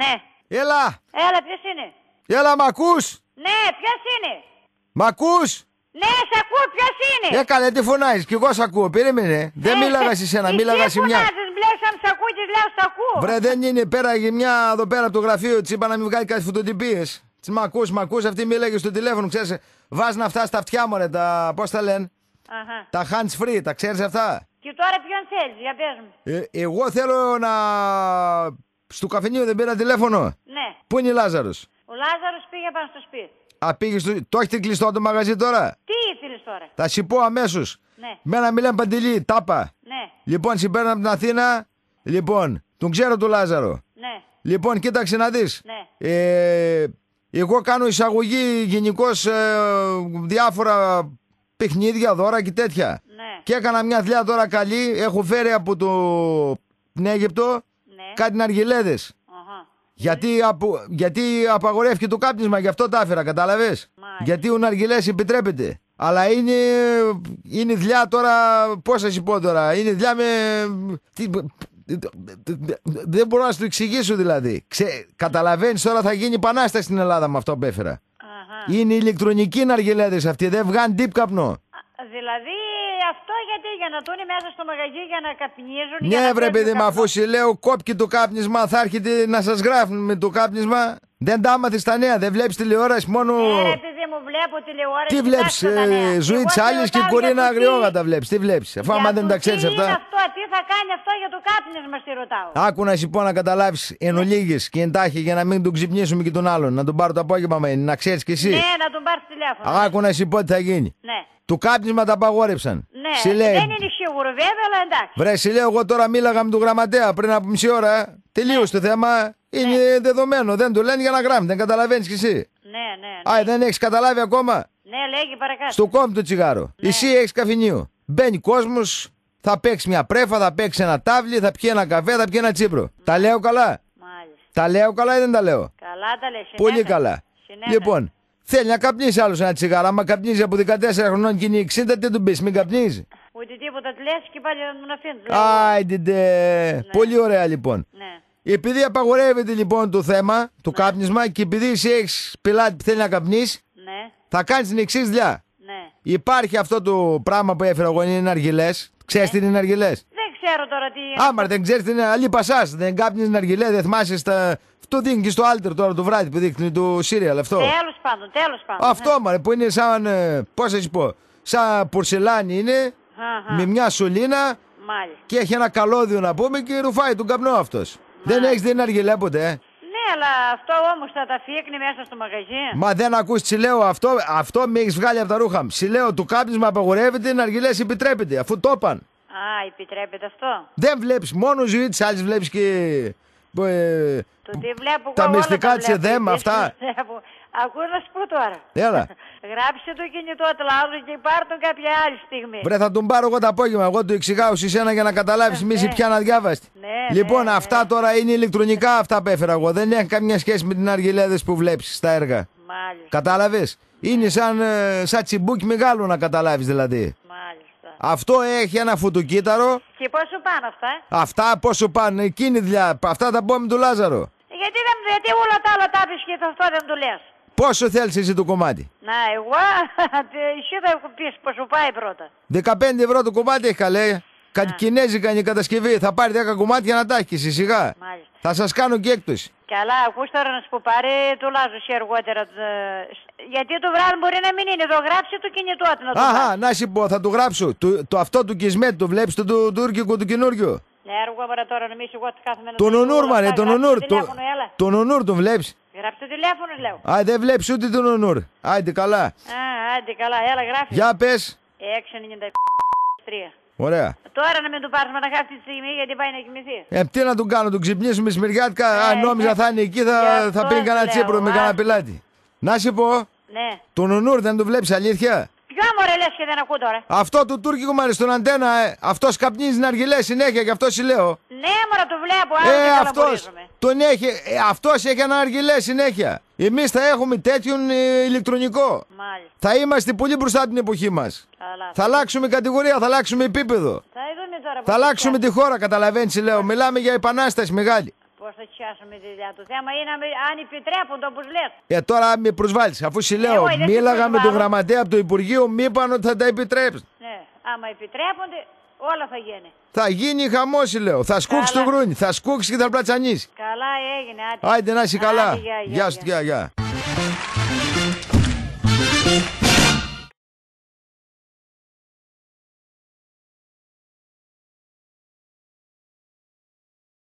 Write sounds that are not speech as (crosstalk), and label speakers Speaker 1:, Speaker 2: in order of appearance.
Speaker 1: Ναι. Έλα. Έλα, ποιος είναι.
Speaker 2: Έλα, μ' ακούς.
Speaker 1: Ναι, ποιος είναι. Μ' ακούς. Ναι, σ' ακούω, ποιος είναι. Ε, καλέ,
Speaker 2: τι φωνάζεις, κι εγώ σ' ακούω. Περίμενε. Δεν ε, μίλαγα σε σένα, μίλαγα σε μια.
Speaker 1: σ' ακούω και λέω, σ' ακούω. Βρε,
Speaker 2: δεν είναι πέρα για μια εδώ πέρα από το γραφείο τη. Είπα να μην βγάλει κάτι φωτοτυπίες. Τις μ' ακούς, μ' ακούς, αυτή μίλαγε στο τηλέφωνο, ξέρεις. Βάζει να φτάσει τα αυτιά μου, ρε, τα. Πώς τα λένε. Αχα. Τα hands free, τα ξέρεις αυτά.
Speaker 1: Και τώρα ποιον θέλεις, για πες μου.
Speaker 2: Ε, εγώ θέλω να στο καφενείο δεν πήρα τηλέφωνο. Ναι. Πού είναι η Λάζαρος.
Speaker 1: Ο Λάζαρος πήγε πάνω στο σπίτι.
Speaker 2: Α, πήγε στο... Το έχετε κλειστό το μαγαζί τώρα. Τι ήθελες τώρα. Θα σου πω αμέσως. Ναι. Μένα μιλάνε παντελή, τάπα. Ναι. Λοιπόν, συμπέρνα από την Αθήνα. Λοιπόν, τον ξέρω τον Λάζαρο. Ναι. Λοιπόν, κοίταξε να δεις. Ναι. Ε, εγώ κάνω εισαγωγή γενικώς ε, διάφορα παιχνίδια, δώρα και τέτοια. Ναι. Και έκανα μια δουλειά τώρα καλή. Έχω φέρει από το την Αίγυπτο Κάτι ναργιλέδε. Γιατί, απο... γιατί απαγορεύτηκε το κάπνισμα, γι' αυτό τα έφερα, κατάλαβε. Γιατί ο ναργιλέ επιτρέπεται. Αλλά είναι, είναι δουλειά τώρα, πώς σα πω τώρα, είναι δουλειά με. Δεν μπορώ να σου το εξηγήσω δηλαδή. Ξε... Καταλαβαίνεις τώρα θα γίνει πανάσταση στην Ελλάδα με αυτό που έφερα. Είναι ηλεκτρονικοί ναργιλέδε αυτοί, δεν βγάνουν deep καπνό.
Speaker 1: Δηλαδή αυτό γιατί για να τούνε μέσα στο μαγαζί για να καπνίζουν. Ναι, βρε παιδί, μου αφού
Speaker 2: σου λέω κόπκι το κάπνισμα, θα έρχεται να σας γράφουν με το κάπνισμα. Δεν τα άμαθες τα νέα, δεν βλέπεις τηλεόραση μόνο. Ναι,
Speaker 1: παιδί μου βλέπω τηλεόραση. Τι βλέπει, ε, ζωή τη άλλης και κορίνα αγριόγατα
Speaker 2: βλέπεις. Τι βλέπεις, αφού άμα δεν τα ξέρεις αυτά.
Speaker 1: αυτό, τι θα κάνει αυτό για το κάπνισμα, στη ρωτάω.
Speaker 2: Άκου να σου πω να καταλάβεις εν ναι. ολίγης και εντάχει για να μην τον ξυπνήσουμε και τον άλλον. Να τον πάρω το απόγευμα να ξέρεις κι εσύ. Ναι, να τον πάρεις τηλέφωνο. Άκου να σου πω τι θα γίνει. Ναι. Του κάπνισμα τα απαγόρεψαν. Ναι, δεν είναι
Speaker 1: σίγουρο βέβαια, αλλά εντάξει. Βρε,
Speaker 2: σε λέω, εγώ τώρα μίλαγα με τον γραμματέα πριν από μισή ώρα. Ε. Ναι. Τελείωσε το θέμα. Ε. Είναι ναι. δεδομένο. Δεν του λένε για να γράμμε. Δεν καταλαβαίνεις κι εσύ. Ναι, ναι. ναι. Α, δεν έχεις καταλάβει ακόμα. Ναι, λέγει παρακάτω. Στο κόμπι το τσιγάρο. Ναι. Εσύ έχεις καφενείο. Μπαίνει κόσμος, θα παίξει μια πρέφα, θα παίξει ένα τάβλι, θα πιει ένα καφέ, θα πιει ένα τσίπρο. Ναι. Τα λέω καλά. Μάλιστα. Τα λέω καλά ή δεν τα λέω. Καλά τα λέει. Πολύ καλά. Λοιπόν, Θέλει να καπνίσει άλλος ένα τσιγάρο. Άμα καπνίζει από 14 χρονών και είναι 60, τι του πεις, μην καπνίζει.
Speaker 1: Ούτε τίποτα, τη και πάλι να μου
Speaker 2: αφήνεις. Άιντε. Ναι. Πολύ ωραία λοιπόν. Ναι. Επειδή απαγορεύεται λοιπόν το θέμα, του ναι. κάπνισμα, και επειδή εσύ έχεις πελάτη που θέλει να καπνίσει, ναι. θα κάνεις την εξής δουλειά. Ναι. Υπάρχει αυτό το πράγμα που έφερε εγώ, είναι αργυλέ. Ξέρεις ναι. τι είναι αργυλέ
Speaker 1: ξέρω τώρα τι. Άμα δεν ξέρεις
Speaker 2: την άλλη πασά, δεν κάπνει ναργιλέ, δεν θυμάσαι στα... Αυτό δίνει και στο Άλτερ τώρα το βράδυ που δείχνει το σύριαλ αυτό. Τέλος πάντων, τέλος πάντων. Ναι. Αυτό ναι. μαρε που είναι σαν. Ε, Πώς θα σου πω. Σαν πορσελάνι είναι. Αχα. Με μια σωλήνα. Μάλιστα. Και έχει ένα καλώδιο να πούμε και ρουφάει τον καπνό αυτός. Δεν έχει δει αργιλέ ποτέ. Ε?
Speaker 1: Ναι, αλλά αυτό όμως θα τα φύγει μέσα στο μαγαζί. Μα
Speaker 2: δεν ακούς, λέω αυτό, αυτό με έχεις βγάλει από τα ρούχα μου. λέω, του κάπνισμα απαγορεύεται, να αργιλές επιτρέπεται, αφού το είπαν.
Speaker 1: Α, επιτρέπεται αυτό.
Speaker 2: Δεν βλέπεις μόνο ζωή της άλλης, βλέπεις και. Ε,
Speaker 1: το τι βλέπω, τα μυστικά της ΕΔΕΜ, αυτά. Ακούω να σου πω τώρα. Έλα. (laughs) Γράψε το κινητό Ατλάδου και πάρ τον κάποια άλλη στιγμή. Βρε, θα
Speaker 2: τον πάρω εγώ το απόγευμα. Εγώ το εξηγάω σε εσένα για να καταλάβεις μίση ε, ναι. πια να διάβαστε. Ναι, ναι, λοιπόν, ναι. αυτά ναι. τώρα είναι ηλεκτρονικά αυτά που έφερα εγώ. Δεν έχουν καμία σχέση με την αργιλέδε που βλέπεις στα έργα. Μάλιστα. Κατάλαβες. Είναι σαν, ε, σαν τσιμπούκι μεγάλο να καταλάβεις δηλαδή. Αυτό έχει ένα φουτουκύταρο.
Speaker 1: Και πόσο πάνε αυτά,
Speaker 2: ε? Αυτά πόσο πάνε, εκείνη δουλειά. Αυτά τα πούμε του Λάζαρο.
Speaker 1: Γιατί, δεν, γιατί όλα τα άλλα τα και αυτό δεν του λες.
Speaker 2: Πόσο θέλεις εσύ το κομμάτι.
Speaker 1: Να, εγώ. (laughs) Εσύ θα έχω πεις πόσο πάει πρώτα.
Speaker 2: 15 ευρώ το κομμάτι έχει καλέ. Κάτι κινέζικα είναι η κατασκευή. Θα πάρει 10 κομμάτια να τα έχεις σιγά. Μάλιστα. Θα σας κάνω και έκπτωση.
Speaker 1: Καλά, ακούστε τώρα να σου πω πάρε το λάζο σε αργότερα. Γιατί το βράδυ μπορεί να μην είναι εδώ. Γράψε το κινητό του να
Speaker 2: να σου πω, θα το γράψω. Το, το αυτό του κισμέτ, το βλέπεις το, τουρκικό του καινούριο.
Speaker 1: Ναι, έργο μπορεί τώρα να μίσω
Speaker 2: εγώ κάθομαι να Τον ονούρ, μαρέ, τον ονούρ. Τον ονούρ τον βλέπεις.
Speaker 1: Γράψε το τηλέφωνο, λέω.
Speaker 2: Α, δεν βλέπεις ούτε τον ονούρ. Άντε καλά.
Speaker 1: Α, άντε καλά, έλα γράφει. Για πες. 693. Ε, Ωραία. Τώρα να μην του πάρουμε να χάσει τη στιγμή γιατί πάει να κοιμηθεί.
Speaker 2: Ε, τι να τον κάνω, τον ξυπνήσουμε σμυριάτικα, Ε, αν νόμιζα ε, θα είναι εκεί, θα, θα πίνει κανένα τσίπρο με κανένα πιλάτη. Να σου πω. Ναι. Τον Ονούρ δεν του βλέπεις, αλήθεια.
Speaker 1: Ποιο μωρέ λες και δεν ακούω τώρα.
Speaker 2: Αυτό του τουρκικού μάλιστα στον αντένα, ε. αυτός καπνίζει να αργυλέ συνέχεια και αυτό σου λέω.
Speaker 1: Ναι, μωρά το βλέπω, άρα ε, αυτός,
Speaker 2: τον έχει, ε, αυτός έχει ένα αργυλέ συνέχεια. Εμείς θα έχουμε τέτοιον ε, ηλεκτρονικό. Μάλιστα. Θα είμαστε πολύ μπροστά την εποχή μας. Θα αλλάξουμε κατηγορία, θα αλλάξουμε επίπεδο. Θα, τώρα, θα αλλάξουμε τη χώρα, καταλαβαίνεις λέω. Μιλάμε για επανάσταση μεγάλη.
Speaker 1: Πώς θα πιάσουμε τη δουλειά. του θέμα είναι αν επιτρέπονται όπως λες.
Speaker 2: Ε, τώρα με προσβάλλεις, Αφού σου λέω, ε, μίλαγα με τον γραμματέα από το Υπουργείο, μη είπαν ότι θα τα επιτρέψουν.
Speaker 1: Ναι, άμα επιτρέπονται, Όλα θα γίνει.
Speaker 2: Θα γίνει χαμός, λέω. Θα σκούξει το γρούνι, θα σκούξει και θα πλατσανίσει.
Speaker 1: Καλά έγινε, άντε. Άντε να είσαι καλά. γεια, γεια σου, γεια,
Speaker 2: γεια.